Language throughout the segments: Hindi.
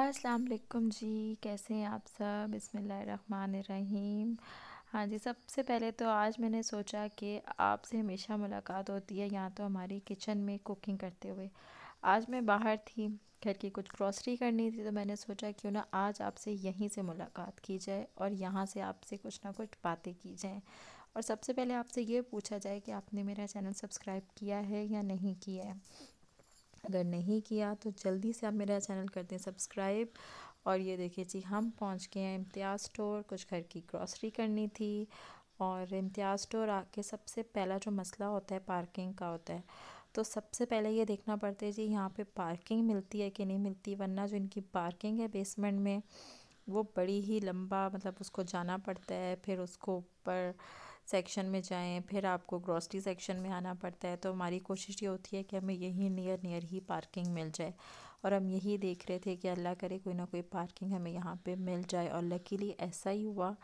अस्सलाम वालेकुम जी कैसे हैं आप सब बिसमीम हाँ जी सबसे पहले तो आज मैंने सोचा कि आपसे हमेशा मुलाकात होती है यहाँ तो हमारी किचन में कुकिंग करते हुए आज मैं बाहर थी घर की कुछ ग्रॉसरी करनी थी तो मैंने सोचा क्यों ना आज आपसे यहीं से मुलाकात की जाए और यहाँ से आपसे कुछ ना कुछ बातें की जाएँ और सबसे पहले आपसे ये पूछा जाए कि आपने मेरा चैनल सब्सक्राइब किया है या नहीं किया है अगर नहीं किया तो जल्दी से आप मेरा चैनल कर दें सब्सक्राइब और ये देखिए जी हम पहुंच गए हैं इम्तियाज़ स्टोर कुछ घर की ग्रॉसरी करनी थी और इम्तियाज़ स्टोर आके सबसे पहला जो मसला होता है पार्किंग का होता है तो सबसे पहले ये देखना पड़ता है जी यहाँ पे पार्किंग मिलती है कि नहीं मिलती वरना जो इनकी पार्किंग है बेसमेंट में वो बड़ी ही लंबा मतलब उसको जाना पड़ता है फिर उसको ऊपर सेक्शन में जाएँ फिर आपको ग्रॉसरी सेक्शन में आना पड़ता है तो हमारी कोशिश ये होती है कि हमें यहीं नियर नियर ही पार्किंग मिल जाए और हम यही देख रहे थे कि अल्लाह करे कोई ना कोई पार्किंग हमें यहाँ पे मिल जाए और लकीली ऐसा ही हुआ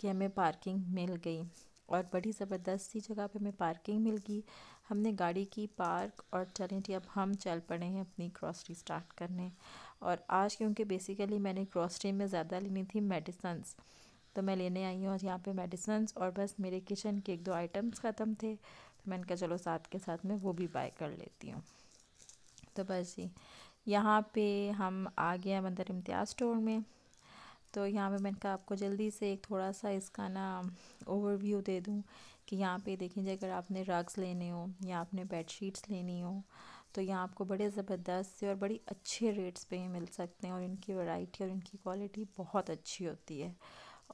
कि हमें पार्किंग मिल गई और बड़ी ज़बरदस्त सी जगह पे हमें पार्किंग मिल गई हमने गाड़ी की पार्क और चलें जी अब हम चल पड़े हैं अपनी ग्रॉसरी स्टार्ट करने और आज क्योंकि बेसिकली मैंने ग्रॉसरी में ज़्यादा लेनी थी मेडिसन्स तो मैं लेने आई हूँ यहाँ पे मेडिसन्स और बस मेरे किचन के एक दो आइटम्स ख़त्म थे तो मैंने कहा चलो साथ के साथ में वो भी बाय कर लेती हूँ तो बस जी यहाँ पे हम आ गए मंदिर इम्तियाज़ स्टोर में तो यहाँ पे मैंने कहा आपको जल्दी से एक थोड़ा सा इसका ना ओवरव्यू दे दूँ कि यहाँ पे देखें अगर आपने रग्स लेने हो या आपने बेड शीट्स लेनी हो तो यहाँ आपको बड़े ज़बरदस्त से और बड़ी अच्छे रेट्स पे मिल सकते हैं और इनकी वैरायटी और इनकी क्वालिटी बहुत अच्छी होती है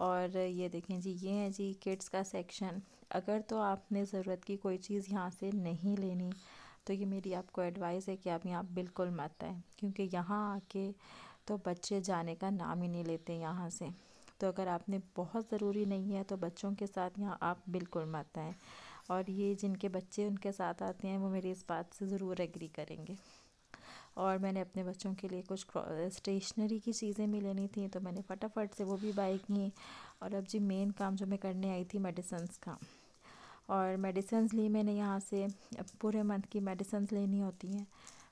और ये देखें जी ये है जी किड्स का सेक्शन अगर तो आपने ज़रूरत की कोई चीज़ यहाँ से नहीं लेनी तो ये मेरी आपको एडवाइस है कि आप यहाँ बिल्कुल मत आएँ क्योंकि यहाँ आके तो बच्चे जाने का नाम ही नहीं लेते यहाँ से तो अगर आपने बहुत ज़रूरी नहीं है तो बच्चों के साथ यहाँ आप बिल्कुल मत आएँ और ये जिनके बच्चे उनके साथ आते हैं वो मेरी इस बात से ज़रूर एग्री करेंगे और मैंने अपने बच्चों के लिए कुछ स्टेशनरी की चीज़ें भी लेनी थी तो मैंने फटाफट से वो भी बाई की और अब जी मेन काम जो मैं करने आई थी मेडिसन्स का और मेडिसन्स ली मैंने यहाँ से पूरे मंथ की मेडिसन्स लेनी होती हैं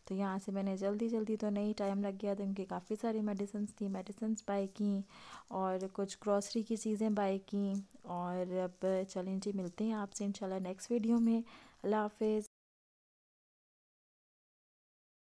तो यहाँ से मैंने जल्दी जल्दी तो नहीं टाइम लग गया था तो क्योंकि काफ़ी सारी मेडिसिन थी मेडिसिन बाई की और कुछ ग्रॉसरी की चीज़ें बाई की और अब चलें जी मिलते हैं आपसे इंशाल्लाह नेक्स्ट वीडियो में अल्लाह हाफिज़